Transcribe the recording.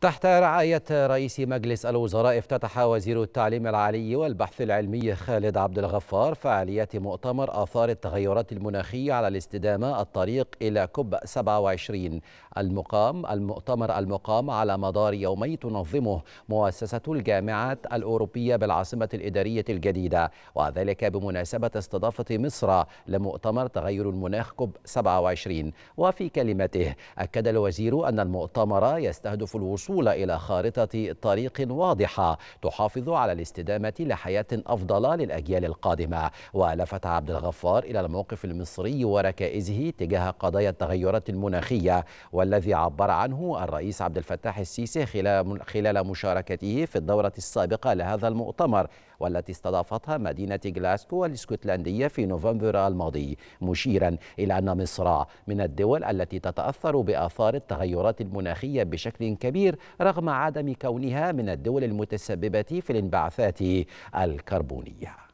تحت رعاية رئيس مجلس الوزراء افتتح وزير التعليم العالي والبحث العلمي خالد عبد الغفار فعاليات مؤتمر آثار التغيرات المناخية على الاستدامة الطريق إلى كوب 27 المقام المؤتمر المقام على مدار يومي تنظمه مؤسسة الجامعات الأوروبية بالعاصمة الإدارية الجديدة وذلك بمناسبة استضافة مصر لمؤتمر تغير المناخ كوب 27 وفي كلمته أكد الوزير أن المؤتمر يستهدف الوصول الوصول إلى خارطة طريق واضحة تحافظ على الاستدامة لحياة أفضل للأجيال القادمة ولفت عبد الغفار إلى الموقف المصري وركائزه تجاه قضايا التغيرات المناخية والذي عبر عنه الرئيس عبد الفتاح السيسي خلال مشاركته في الدورة السابقة لهذا المؤتمر والتي استضافتها مدينة غلاسكو الاسكتلندية في نوفمبر الماضي مشيرا إلى أن مصر من الدول التي تتأثر بآثار التغيرات المناخية بشكل كبير رغم عدم كونها من الدول المتسببة في الانبعاثات الكربونية